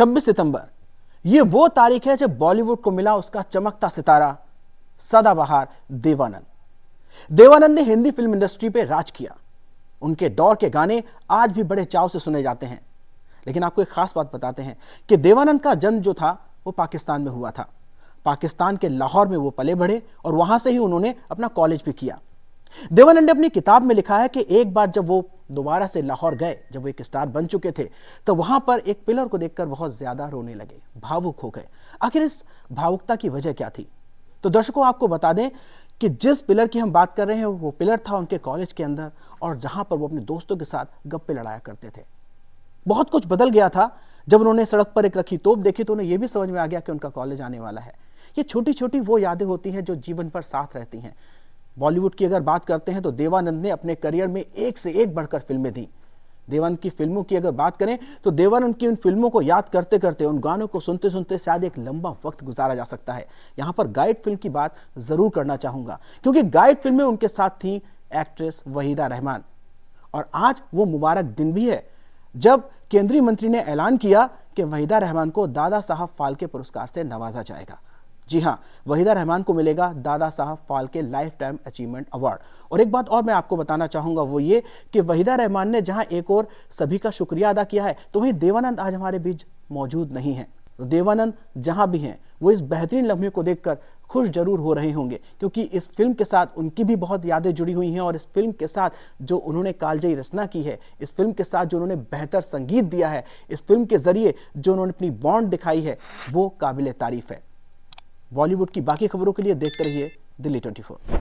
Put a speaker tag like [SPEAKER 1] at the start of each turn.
[SPEAKER 1] 26 सितंबर ये वो तारीख है जब बॉलीवुड को मिला उसका चमकता सितारा सदाबहार देवानंद देवानंद ने हिंदी फिल्म इंडस्ट्री पर राज किया उनके दौर के गाने आज भी बड़े चाव से सुने जाते हैं लेकिन आपको एक खास बात बताते हैं कि देवानंद का जन्म जो था वो पाकिस्तान में हुआ था पाकिस्तान के लाहौर में वो पले बढ़े और वहां से ही उन्होंने अपना कॉलेज भी किया देवानंद ने अपनी किताब में लिखा है कि एक बार जब वो दोबारा से लाहौर गए जब वो एक स्टार बन चुके थे तो वहां पर एक पिलर को देखकर बहुत ज़्यादा रोने लगे भावुक हो गए आखिर इस भावुकता की वजह क्या थी तो दर्शकों आपको बता दें कि जिस पिलर की हम बात कर रहे हैं वो पिलर था उनके कॉलेज के अंदर और जहां पर वो अपने दोस्तों के साथ गप्पे लड़ाया करते थे बहुत कुछ बदल गया था जब उन्होंने सड़क पर एक रखी तोप देखी तो उन्हें यह भी समझ में आ गया कि उनका कॉलेज आने वाला है ये छोटी छोटी वो यादें होती हैं जो जीवन पर साथ रहती हैं बॉलीवुड की अगर बात करते हैं तो देवानंद ने अपने करियर में एक से एक बढ़कर फिल्में दी देवानंद की फिल्मों की अगर बात करें तो देवानंद की उन फिल्मों को याद करते करते उन गानों को सुनते सुनते शायद एक लंबा वक्त गुजारा जा सकता है यहाँ पर गाइड फिल्म की बात ज़रूर करना चाहूंगा क्योंकि गाइड फिल्म में उनके साथ थी एक्ट्रेस वहीदा रहमान और आज वो मुबारक दिन भी है जब केंद्रीय मंत्री ने ऐलान किया कि वहीदा रहमान को दादा साहब फाल्के पुरस्कार से नवाजा जाएगा जी हाँ वहीदा रहमान को मिलेगा Dada Saheb Phalke lifetime achievement award और एक बात और मैं आपको बताना चाहूँगा वो ये कि वहीदा रहमान ने जहाँ एक और सभी का शुक्रिया अदा किया है तो वहीं देवानंद आज हमारे बीच मौजूद नहीं है तो देवानंद जहाँ भी हैं वो इस बेहतरीन लम्हे को देखकर खुश जरूर हो रहे होंगे क्योंकि इस फिल्म के साथ उनकी भी बहुत यादें जुड़ी हुई हैं और इस फिल्म के साथ जो उन्होंने कालजयी रचना की है इस फिल्म के साथ जो उन्होंने बेहतर संगीत दिया है इस फिल्म के जरिए जो उन्होंने अपनी बॉन्ड दिखाई है वो काबिल तारीफ है बॉलीवुड की बाकी खबरों के लिए देखते रहिए दिल्ली ट्वेंटी